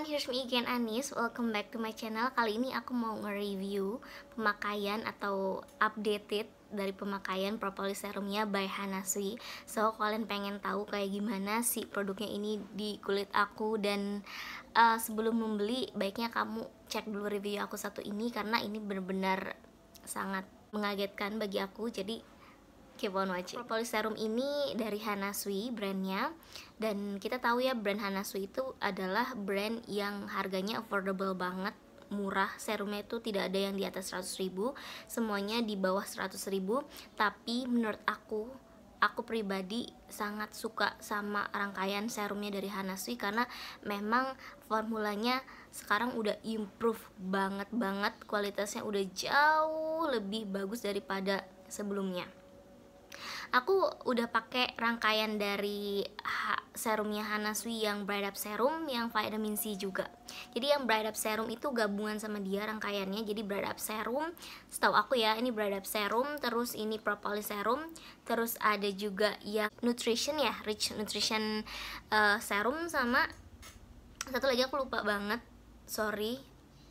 everyone, here's me again Anis Welcome back to my channel Kali ini aku mau nge-review pemakaian atau updated dari pemakaian propolis serumnya by Hanasui So, kalian pengen tahu kayak gimana sih produknya ini di kulit aku Dan uh, sebelum membeli, baiknya kamu cek dulu review aku satu ini Karena ini benar-benar sangat mengagetkan bagi aku Jadi watching. Propolis serum ini dari Hanasui brandnya dan kita tahu ya brand Hanasui itu adalah brand yang harganya affordable banget murah serumnya itu tidak ada yang di atas 100 ribu semuanya di bawah 100 ribu tapi menurut aku aku pribadi sangat suka sama rangkaian serumnya dari Hanasui karena memang formulanya sekarang udah improve banget banget kualitasnya udah jauh lebih bagus daripada sebelumnya aku udah pakai rangkaian dari serumnya Hanasui yang Bright Up Serum yang vitamin C juga jadi yang Bright Up Serum itu gabungan sama dia rangkaiannya jadi Bright Up Serum setahu aku ya ini Bright Up Serum terus ini Propolis Serum terus ada juga ya Nutrition ya Rich Nutrition uh, Serum sama satu lagi aku lupa banget sorry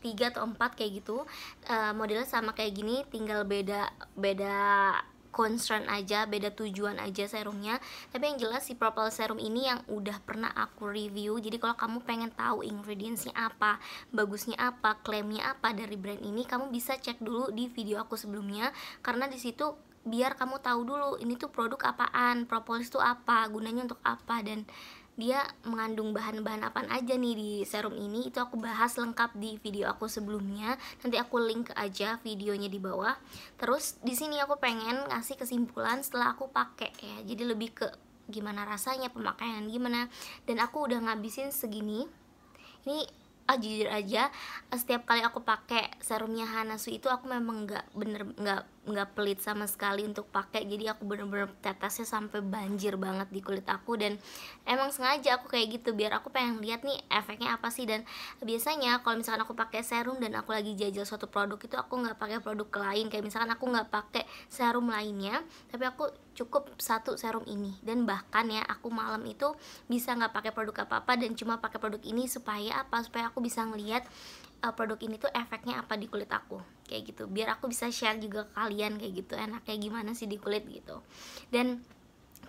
tiga atau empat kayak gitu uh, modelnya sama kayak gini tinggal beda beda concern aja, beda tujuan aja serumnya. Tapi yang jelas si propolis serum ini yang udah pernah aku review. Jadi kalau kamu pengen tahu ingredientsnya apa, bagusnya apa, klaimnya apa dari brand ini, kamu bisa cek dulu di video aku sebelumnya karena di situ biar kamu tahu dulu ini tuh produk apaan, propolis itu apa, gunanya untuk apa dan dia mengandung bahan-bahan apa aja nih di serum ini itu aku bahas lengkap di video aku sebelumnya nanti aku link aja videonya di bawah terus di sini aku pengen ngasih kesimpulan setelah aku pakai ya jadi lebih ke gimana rasanya pemakaian gimana dan aku udah ngabisin segini ini ah, jujur aja setiap kali aku pakai serumnya Hanasu itu aku memang nggak bener nggak nggak pelit sama sekali untuk pakai jadi aku bener-bener tetesnya sampai banjir banget di kulit aku dan emang sengaja aku kayak gitu biar aku pengen lihat nih efeknya apa sih dan biasanya kalau misalkan aku pakai serum dan aku lagi jajal suatu produk itu aku nggak pakai produk lain kayak misalkan aku nggak pakai serum lainnya tapi aku cukup satu serum ini dan bahkan ya aku malam itu bisa nggak pakai produk apa apa dan cuma pakai produk ini supaya apa supaya aku bisa ngelihat uh, produk ini tuh efeknya apa di kulit aku kayak gitu biar aku bisa share juga ke kalian kayak gitu enaknya gimana sih di kulit gitu dan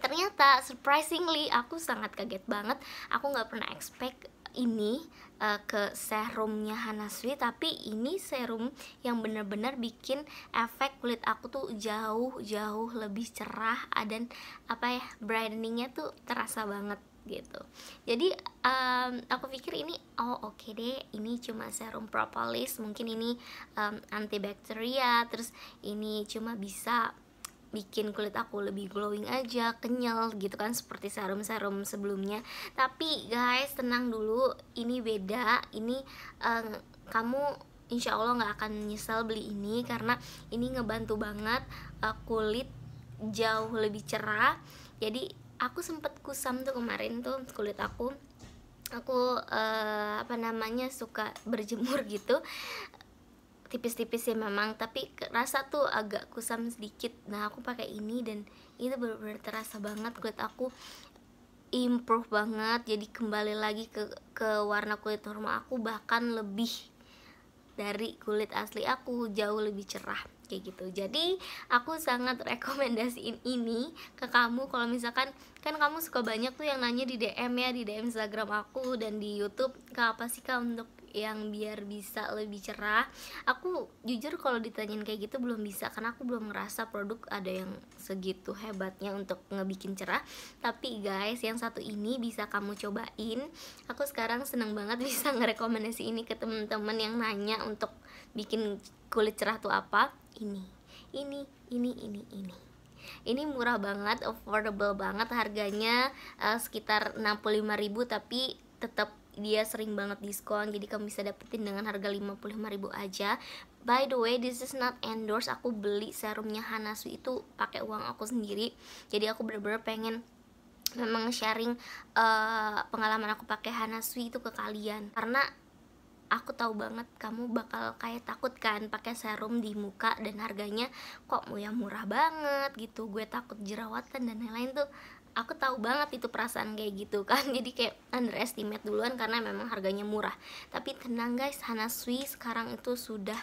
ternyata surprisingly aku sangat kaget banget aku nggak pernah expect ini uh, ke serumnya Hanasui tapi ini serum yang bener-bener bikin efek kulit aku tuh jauh jauh lebih cerah dan apa ya brighteningnya tuh terasa banget gitu jadi um, aku pikir ini oh oke okay deh ini cuma serum propolis mungkin ini um, antibakteria terus ini cuma bisa bikin kulit aku lebih glowing aja kenyal gitu kan seperti serum-serum sebelumnya tapi guys tenang dulu ini beda ini um, kamu insya Allah nggak akan nyesel beli ini karena ini ngebantu banget uh, kulit jauh lebih cerah jadi aku sempet kusam tuh kemarin tuh kulit aku aku uh, apa namanya suka berjemur gitu tipis-tipis sih memang tapi rasa tuh agak kusam sedikit nah aku pakai ini dan itu benar-benar terasa banget kulit aku improve banget jadi kembali lagi ke ke warna kulit normal aku bahkan lebih dari kulit asli aku jauh lebih cerah kayak gitu jadi aku sangat rekomendasiin ini ke kamu kalau misalkan kan kamu suka banyak tuh yang nanya di DM ya di DM Instagram aku dan di YouTube ke apa sih kak untuk yang biar bisa lebih cerah aku jujur kalau ditanyain kayak gitu belum bisa karena aku belum ngerasa produk ada yang segitu hebatnya untuk ngebikin cerah tapi guys yang satu ini bisa kamu cobain aku sekarang seneng banget bisa ngerekomendasi ini ke temen-temen yang nanya untuk bikin kulit cerah tuh apa ini ini ini ini ini ini murah banget affordable banget harganya uh, sekitar 65.000 tapi tetap dia sering banget diskon jadi kamu bisa dapetin dengan harga ribu aja by the way this is not endorse aku beli serumnya Hanasu itu pakai uang aku sendiri jadi aku bener-bener pengen memang sharing uh, pengalaman aku pakai hanasu itu ke kalian karena aku tahu banget kamu bakal kayak takut kan pakai serum di muka dan harganya kok ya murah banget gitu gue takut jerawatan dan lain-lain tuh aku tahu banget itu perasaan kayak gitu kan jadi kayak underestimate duluan karena memang harganya murah tapi tenang guys Hana Swiss sekarang itu sudah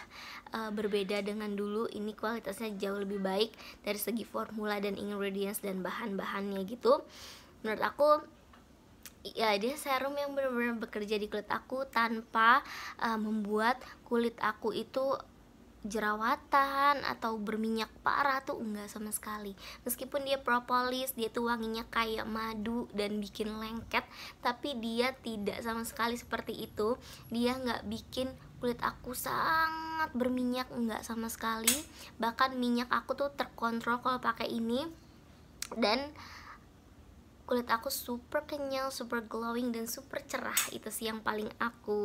uh, berbeda dengan dulu ini kualitasnya jauh lebih baik dari segi formula dan ingredients dan bahan-bahannya gitu menurut aku ya dia serum yang benar-benar bekerja di kulit aku tanpa uh, membuat kulit aku itu jerawatan atau berminyak parah tuh enggak sama sekali meskipun dia propolis dia tuh wanginya kayak madu dan bikin lengket tapi dia tidak sama sekali seperti itu dia nggak bikin kulit aku sangat berminyak enggak sama sekali bahkan minyak aku tuh terkontrol kalau pakai ini dan kulit aku super kenyal, super glowing dan super cerah. Itu sih yang paling aku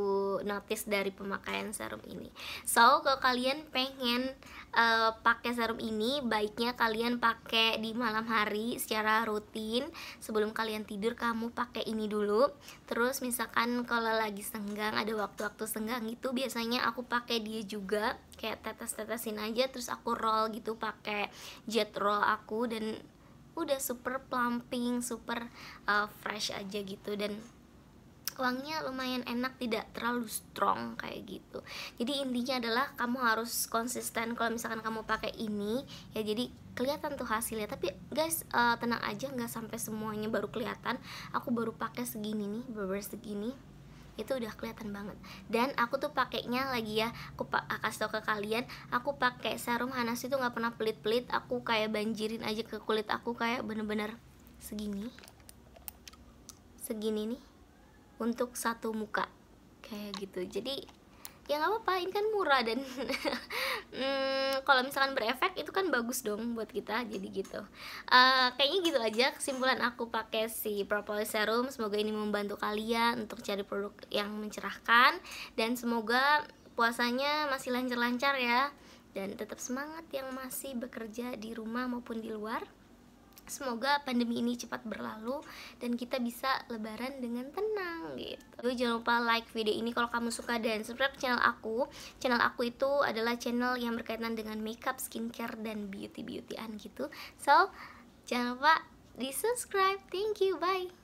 notice dari pemakaian serum ini. So, kalau kalian pengen uh, pakai serum ini, baiknya kalian pakai di malam hari secara rutin sebelum kalian tidur kamu pakai ini dulu. Terus misalkan kalau lagi senggang, ada waktu-waktu senggang gitu biasanya aku pakai dia juga kayak tetes-tetesin aja terus aku roll gitu pakai jet roll aku dan udah super plumping super uh, fresh aja gitu dan wanginya lumayan enak tidak terlalu strong kayak gitu jadi intinya adalah kamu harus konsisten kalau misalkan kamu pakai ini ya jadi kelihatan tuh hasilnya tapi guys uh, tenang aja nggak sampai semuanya baru kelihatan aku baru pakai segini nih berber segini itu udah kelihatan banget dan aku tuh pakainya lagi ya aku pak ah, kasih tau ke kalian aku pakai serum Hanas itu nggak pernah pelit-pelit aku kayak banjirin aja ke kulit aku kayak bener-bener segini segini nih untuk satu muka kayak gitu jadi ya nggak apa-apa ini kan murah dan hmm, kalau misalkan berefek itu kan bagus dong buat kita jadi gitu uh, kayaknya gitu aja kesimpulan aku pakai si propolis serum semoga ini membantu kalian untuk cari produk yang mencerahkan dan semoga puasanya masih lancar-lancar ya dan tetap semangat yang masih bekerja di rumah maupun di luar Semoga pandemi ini cepat berlalu dan kita bisa lebaran dengan tenang gitu. Jangan lupa like video ini kalau kamu suka dan subscribe channel aku. Channel aku itu adalah channel yang berkaitan dengan makeup, skincare dan beauty-beautyan gitu. So, jangan lupa di subscribe. Thank you. Bye.